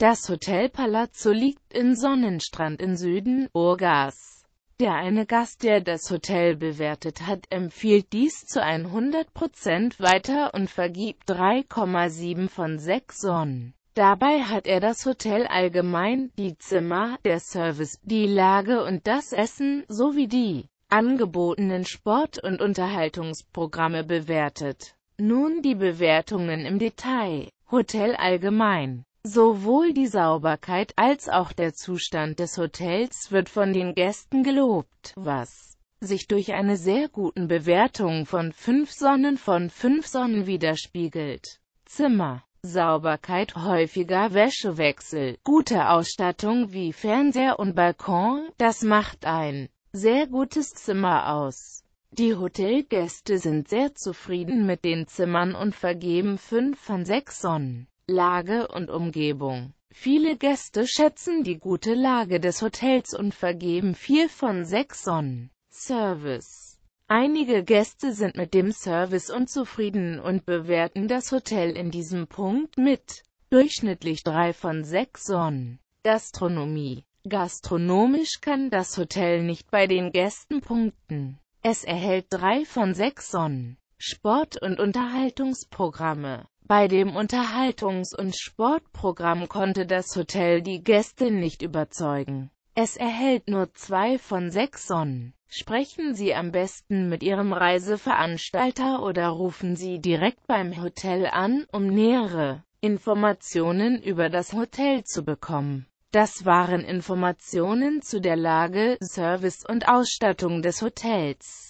Das Hotel Palazzo liegt in Sonnenstrand in Süden, Urgas. Der eine Gast, der das Hotel bewertet hat, empfiehlt dies zu 100% weiter und vergibt 3,7 von 6 Sonnen. Dabei hat er das Hotel allgemein, die Zimmer, der Service, die Lage und das Essen, sowie die angebotenen Sport- und Unterhaltungsprogramme bewertet. Nun die Bewertungen im Detail. Hotel allgemein Sowohl die Sauberkeit als auch der Zustand des Hotels wird von den Gästen gelobt, was sich durch eine sehr guten Bewertung von 5 Sonnen von 5 Sonnen widerspiegelt. Zimmer Sauberkeit, häufiger Wäschewechsel, gute Ausstattung wie Fernseher und Balkon, das macht ein sehr gutes Zimmer aus. Die Hotelgäste sind sehr zufrieden mit den Zimmern und vergeben 5 von 6 Sonnen. Lage und Umgebung. Viele Gäste schätzen die gute Lage des Hotels und vergeben 4 von 6 Sonnen. Service Einige Gäste sind mit dem Service unzufrieden und bewerten das Hotel in diesem Punkt mit durchschnittlich 3 von 6 Sonnen. Gastronomie Gastronomisch kann das Hotel nicht bei den Gästen punkten. Es erhält 3 von 6 Sonnen. Sport- und Unterhaltungsprogramme bei dem Unterhaltungs- und Sportprogramm konnte das Hotel die Gäste nicht überzeugen. Es erhält nur zwei von sechs Sonnen. Sprechen Sie am besten mit Ihrem Reiseveranstalter oder rufen Sie direkt beim Hotel an, um nähere Informationen über das Hotel zu bekommen. Das waren Informationen zu der Lage, Service und Ausstattung des Hotels.